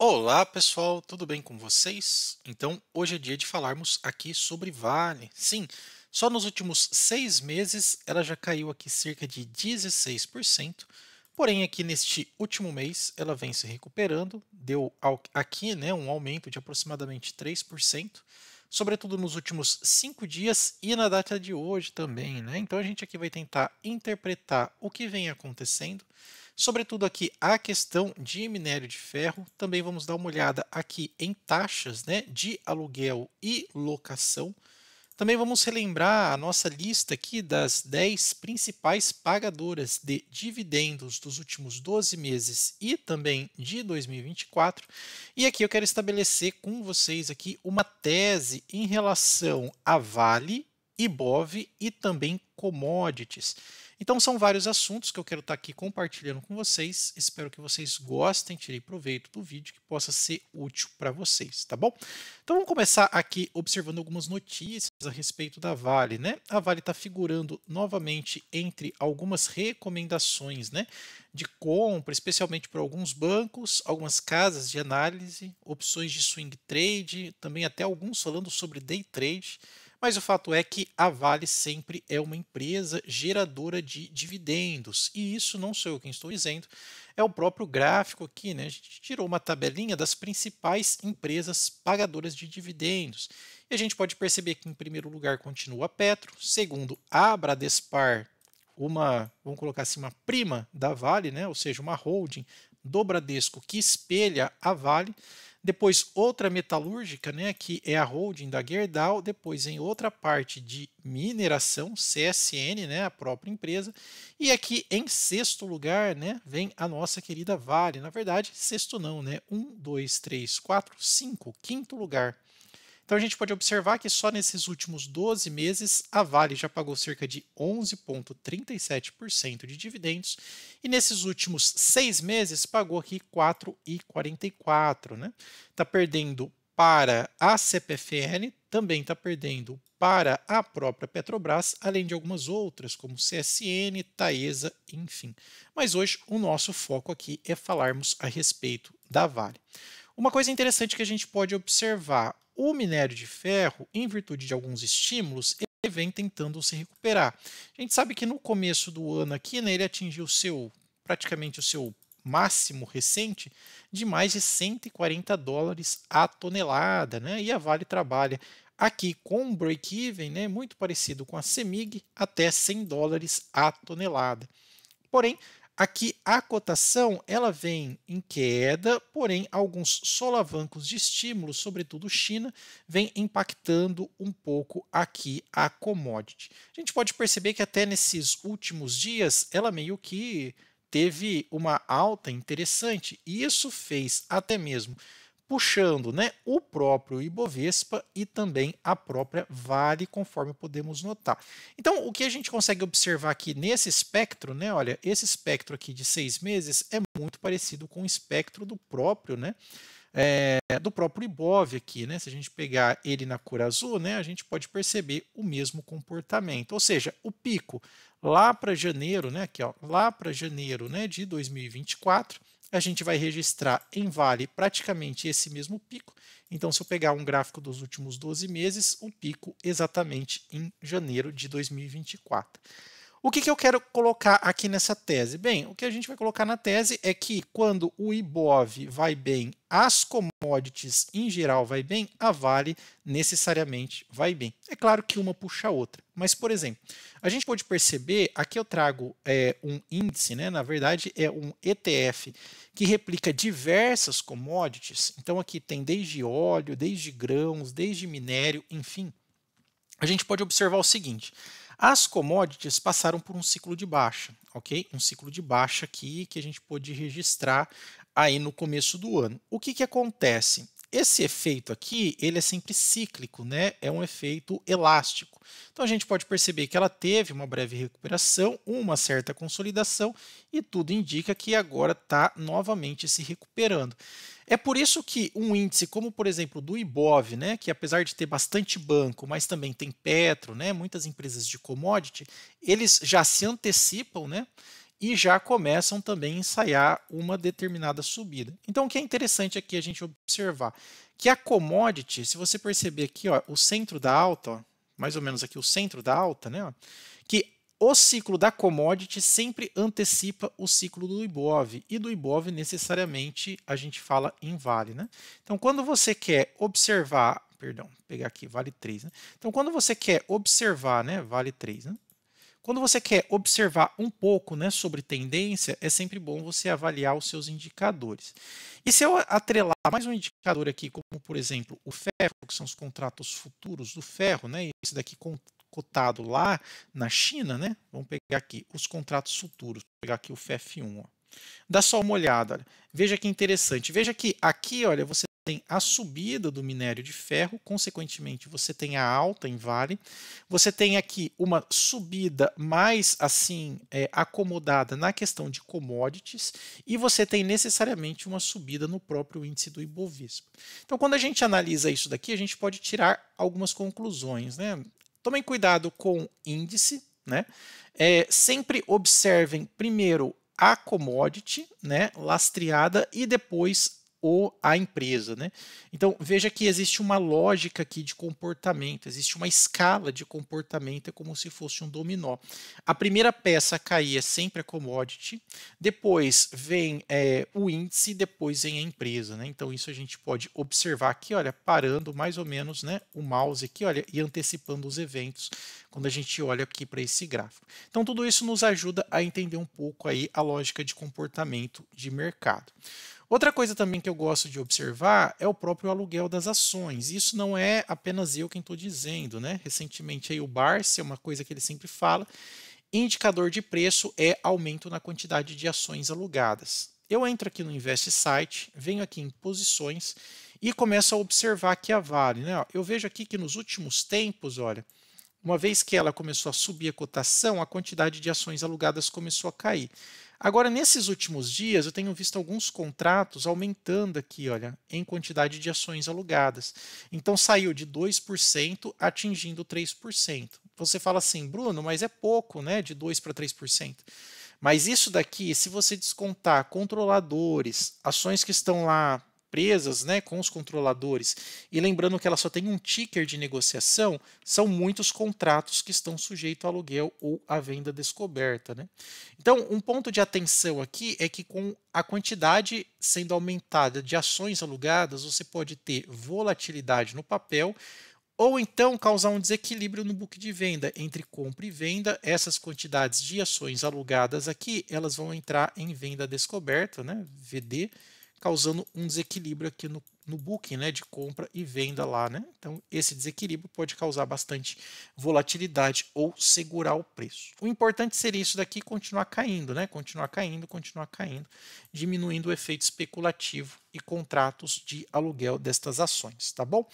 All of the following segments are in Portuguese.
Olá pessoal, tudo bem com vocês? Então, hoje é dia de falarmos aqui sobre Vale. Sim, só nos últimos seis meses ela já caiu aqui cerca de 16%, porém aqui neste último mês ela vem se recuperando, deu aqui né, um aumento de aproximadamente 3%, sobretudo nos últimos cinco dias e na data de hoje também. Né? Então a gente aqui vai tentar interpretar o que vem acontecendo Sobretudo aqui a questão de minério de ferro, também vamos dar uma olhada aqui em taxas né, de aluguel e locação. Também vamos relembrar a nossa lista aqui das 10 principais pagadoras de dividendos dos últimos 12 meses e também de 2024. E aqui eu quero estabelecer com vocês aqui uma tese em relação a Vale, Ibov e também commodities. Então são vários assuntos que eu quero estar tá aqui compartilhando com vocês. Espero que vocês gostem, tirem proveito do vídeo que possa ser útil para vocês, tá bom? Então vamos começar aqui observando algumas notícias a respeito da Vale, né? A Vale está figurando novamente entre algumas recomendações, né? De compra, especialmente para alguns bancos, algumas casas de análise, opções de swing trade, também até alguns falando sobre day trade. Mas o fato é que a Vale sempre é uma empresa geradora de dividendos. E isso não sou eu quem estou dizendo, é o próprio gráfico aqui. Né? A gente tirou uma tabelinha das principais empresas pagadoras de dividendos. E a gente pode perceber que, em primeiro lugar, continua a Petro, segundo, a Bradespar, uma, vamos colocar assim, uma prima da Vale, né? ou seja, uma holding do Bradesco que espelha a Vale depois outra metalúrgica, né, que é a holding da Gerdau, depois em outra parte de mineração, CSN, né, a própria empresa, e aqui em sexto lugar, né, vem a nossa querida Vale, na verdade, sexto não, né, um, dois, três, quatro, cinco, quinto lugar, então a gente pode observar que só nesses últimos 12 meses a Vale já pagou cerca de 11,37% de dividendos e nesses últimos seis meses pagou aqui 4,44%. Né? Está perdendo para a CPFL, também está perdendo para a própria Petrobras, além de algumas outras, como CSN, Taesa, enfim. Mas hoje o nosso foco aqui é falarmos a respeito da Vale. Uma coisa interessante que a gente pode observar: o minério de ferro, em virtude de alguns estímulos, ele vem tentando se recuperar. A gente sabe que no começo do ano aqui, né, ele atingiu seu praticamente o seu máximo recente de mais de 140 dólares a tonelada, né? E a Vale trabalha aqui com um break-even, né, muito parecido com a Semig, até 100 dólares a tonelada. Porém, Aqui a cotação ela vem em queda, porém alguns solavancos de estímulo, sobretudo China, vem impactando um pouco aqui a commodity. A gente pode perceber que até nesses últimos dias ela meio que teve uma alta interessante e isso fez até mesmo puxando né, o próprio Ibovespa e também a própria Vale, conforme podemos notar. Então, o que a gente consegue observar aqui nesse espectro, né, olha, esse espectro aqui de seis meses é muito parecido com o espectro do próprio, né, é, do próprio Ibov aqui, né? Se a gente pegar ele na cor azul, né, a gente pode perceber o mesmo comportamento. Ou seja, o pico lá para janeiro, né, aqui, ó, lá para janeiro, né, de 2024 a gente vai registrar em vale praticamente esse mesmo pico. Então, se eu pegar um gráfico dos últimos 12 meses, o um pico exatamente em janeiro de 2024. O que, que eu quero colocar aqui nessa tese? Bem, o que a gente vai colocar na tese é que quando o IBOV vai bem, as commodities em geral vai bem, a Vale necessariamente vai bem. É claro que uma puxa a outra, mas, por exemplo, a gente pode perceber, aqui eu trago é, um índice, né? na verdade é um ETF que replica diversas commodities. Então aqui tem desde óleo, desde grãos, desde minério, enfim a gente pode observar o seguinte: as commodities passaram por um ciclo de baixa, ok? Um ciclo de baixa aqui que a gente pôde registrar aí no começo do ano. O que, que acontece? Esse efeito aqui, ele é sempre cíclico, né? É um efeito elástico. Então a gente pode perceber que ela teve uma breve recuperação, uma certa consolidação e tudo indica que agora está novamente se recuperando. É por isso que um índice como, por exemplo, do IBOV, né, que apesar de ter bastante banco, mas também tem Petro, né, muitas empresas de commodity, eles já se antecipam, né? e já começam também a ensaiar uma determinada subida. Então, o que é interessante aqui a gente observar que a commodity, se você perceber aqui, ó, o centro da alta, ó, mais ou menos aqui o centro da alta, né, ó, que o ciclo da commodity sempre antecipa o ciclo do IBOV e do IBOV necessariamente a gente fala em vale, né? Então, quando você quer observar, perdão, pegar aqui vale 3, né? Então, quando você quer observar, né, vale 3, né? Quando você quer observar um pouco né, sobre tendência, é sempre bom você avaliar os seus indicadores. E se eu atrelar mais um indicador aqui, como por exemplo o ferro, que são os contratos futuros do ferro, né, esse daqui cotado lá na China, né, vamos pegar aqui os contratos futuros, vou pegar aqui o fef 1 Ó. Dá só uma olhada, olha. veja que interessante. Veja que aqui, olha, você tem a subida do minério de ferro, consequentemente, você tem a alta em vale, você tem aqui uma subida mais assim é, acomodada na questão de commodities e você tem necessariamente uma subida no próprio índice do Ibovespa. Então, quando a gente analisa isso daqui, a gente pode tirar algumas conclusões. Né? Tomem cuidado com índice, né? É, sempre observem primeiro a commodity, né, lastreada e depois ou a empresa. Né? Então, veja que existe uma lógica aqui de comportamento, existe uma escala de comportamento, é como se fosse um dominó. A primeira peça a cair é sempre a commodity, depois vem é, o índice, depois vem a empresa. Né? Então, isso a gente pode observar aqui, olha, parando mais ou menos né, o mouse aqui, olha, e antecipando os eventos quando a gente olha aqui para esse gráfico. Então, tudo isso nos ajuda a entender um pouco aí a lógica de comportamento de mercado. Outra coisa também que eu gosto de observar é o próprio aluguel das ações. Isso não é apenas eu quem estou dizendo, né? Recentemente aí o Barça, é uma coisa que ele sempre fala, indicador de preço é aumento na quantidade de ações alugadas. Eu entro aqui no Invest Site, venho aqui em posições e começo a observar que a Vale, né? Eu vejo aqui que nos últimos tempos, olha, uma vez que ela começou a subir a cotação, a quantidade de ações alugadas começou a cair. Agora, nesses últimos dias, eu tenho visto alguns contratos aumentando aqui, olha, em quantidade de ações alugadas. Então, saiu de 2% atingindo 3%. Você fala assim, Bruno, mas é pouco, né, de 2% para 3%. Mas isso daqui, se você descontar controladores, ações que estão lá empresas, né, com os controladores. E lembrando que ela só tem um ticker de negociação, são muitos contratos que estão sujeitos a aluguel ou à venda descoberta. Né? Então, um ponto de atenção aqui é que com a quantidade sendo aumentada de ações alugadas, você pode ter volatilidade no papel, ou então causar um desequilíbrio no book de venda entre compra e venda. Essas quantidades de ações alugadas aqui, elas vão entrar em venda descoberta, né, VD, causando um desequilíbrio aqui no, no booking, né, de compra e venda lá, né? Então, esse desequilíbrio pode causar bastante volatilidade ou segurar o preço. O importante seria isso daqui continuar caindo, né? Continuar caindo, continuar caindo, diminuindo o efeito especulativo e contratos de aluguel destas ações, tá bom?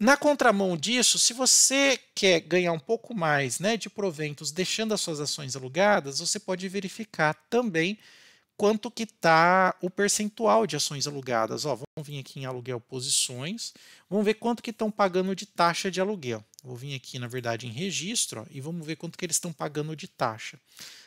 Na contramão disso, se você quer ganhar um pouco mais, né, de proventos deixando as suas ações alugadas, você pode verificar também quanto que está o percentual de ações alugadas. Ó, vamos vir aqui em aluguel posições, vamos ver quanto que estão pagando de taxa de aluguel. Vou vir aqui, na verdade, em registro ó, e vamos ver quanto que eles estão pagando de taxa.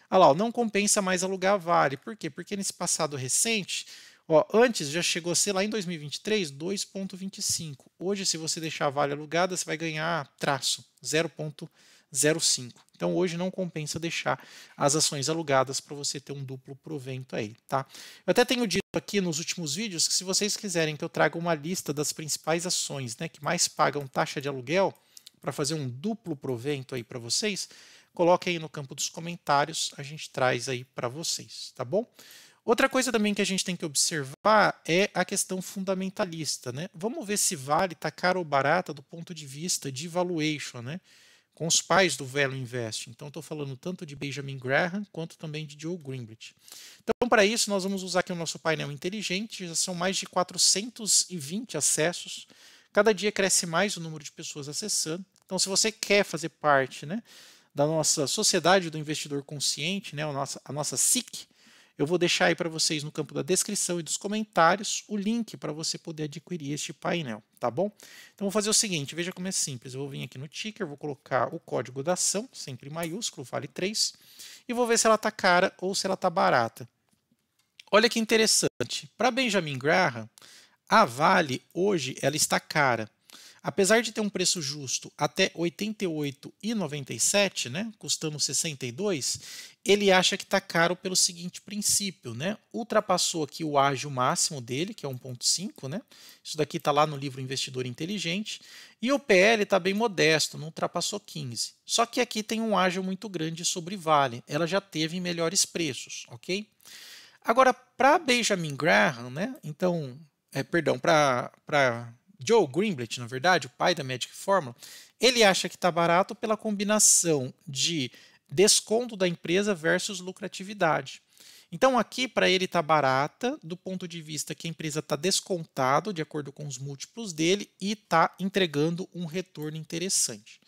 Olha lá, ó, não compensa mais alugar Vale. Por quê? Porque nesse passado recente, ó, antes já chegou a ser lá em 2023, 2,25. Hoje, se você deixar Vale alugada, você vai ganhar traço, 0,25. 0,5. Então hoje não compensa deixar as ações alugadas para você ter um duplo provento aí, tá? Eu até tenho dito aqui nos últimos vídeos que se vocês quiserem que eu traga uma lista das principais ações, né, que mais pagam taxa de aluguel para fazer um duplo provento aí para vocês, coloque aí no campo dos comentários, a gente traz aí para vocês, tá bom? Outra coisa também que a gente tem que observar é a questão fundamentalista, né? Vamos ver se vale tá caro ou barata do ponto de vista de valuation, né? com os pais do velho Invest. Então, estou falando tanto de Benjamin Graham quanto também de Joe Greenblatt. Então, para isso, nós vamos usar aqui o nosso painel inteligente. Já são mais de 420 acessos. Cada dia cresce mais o número de pessoas acessando. Então, se você quer fazer parte né, da nossa sociedade do investidor consciente, né, a, nossa, a nossa SIC, eu vou deixar aí para vocês no campo da descrição e dos comentários o link para você poder adquirir este painel, tá bom? Então vou fazer o seguinte, veja como é simples. Eu vou vir aqui no ticker, vou colocar o código da ação, sempre maiúsculo, vale 3, e vou ver se ela está cara ou se ela está barata. Olha que interessante. Para Benjamin Graham, a Vale hoje ela está cara. Apesar de ter um preço justo até R$ 88,97, né, custando 62, ele acha que está caro pelo seguinte princípio, né? Ultrapassou aqui o ágio máximo dele, que é 1.5, né? Isso daqui está lá no livro Investidor Inteligente, e o PL está bem modesto, não ultrapassou 15. Só que aqui tem um ágio muito grande sobre Vale, ela já teve melhores preços, ok? Agora, para Benjamin Graham, né? Então, é, perdão, para Joe Greenblatt, na verdade, o pai da Magic Formula, ele acha que está barato pela combinação de desconto da empresa versus lucratividade. Então, aqui para ele está barata do ponto de vista que a empresa está descontado de acordo com os múltiplos dele e está entregando um retorno interessante.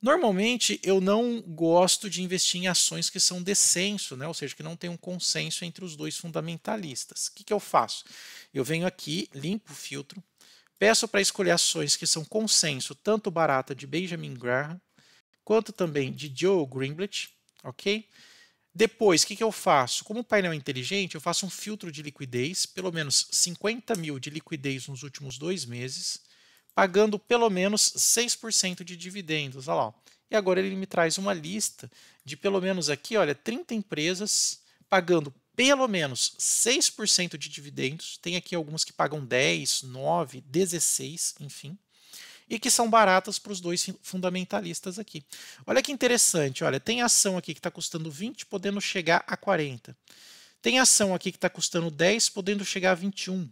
Normalmente eu não gosto de investir em ações que são descenso, né? ou seja, que não tem um consenso entre os dois fundamentalistas. O que, que eu faço? Eu venho aqui, limpo o filtro, Peço para escolher ações que são consenso, tanto barata de Benjamin Graham, quanto também de Joe Greenblatt, ok? Depois, o que, que eu faço? Como o painel é inteligente, eu faço um filtro de liquidez, pelo menos 50 mil de liquidez nos últimos dois meses, pagando pelo menos 6% de dividendos. Olha lá. E agora ele me traz uma lista de pelo menos aqui, olha, 30 empresas pagando pelo menos 6% de dividendos, tem aqui algumas que pagam 10, 9, 16, enfim, e que são baratas para os dois fundamentalistas aqui. Olha que interessante, olha, tem ação aqui que está custando 20, podendo chegar a 40. Tem ação aqui que está custando 10, podendo chegar a 21.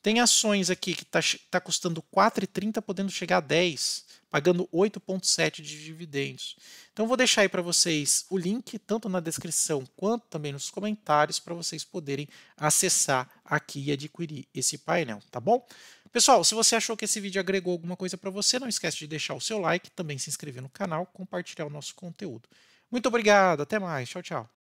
Tem ações aqui que está tá custando 4,30, podendo chegar a 10 pagando 8,7 de dividendos. Então vou deixar aí para vocês o link, tanto na descrição quanto também nos comentários, para vocês poderem acessar aqui e adquirir esse painel, tá bom? Pessoal, se você achou que esse vídeo agregou alguma coisa para você, não esquece de deixar o seu like, também se inscrever no canal, compartilhar o nosso conteúdo. Muito obrigado, até mais, tchau, tchau.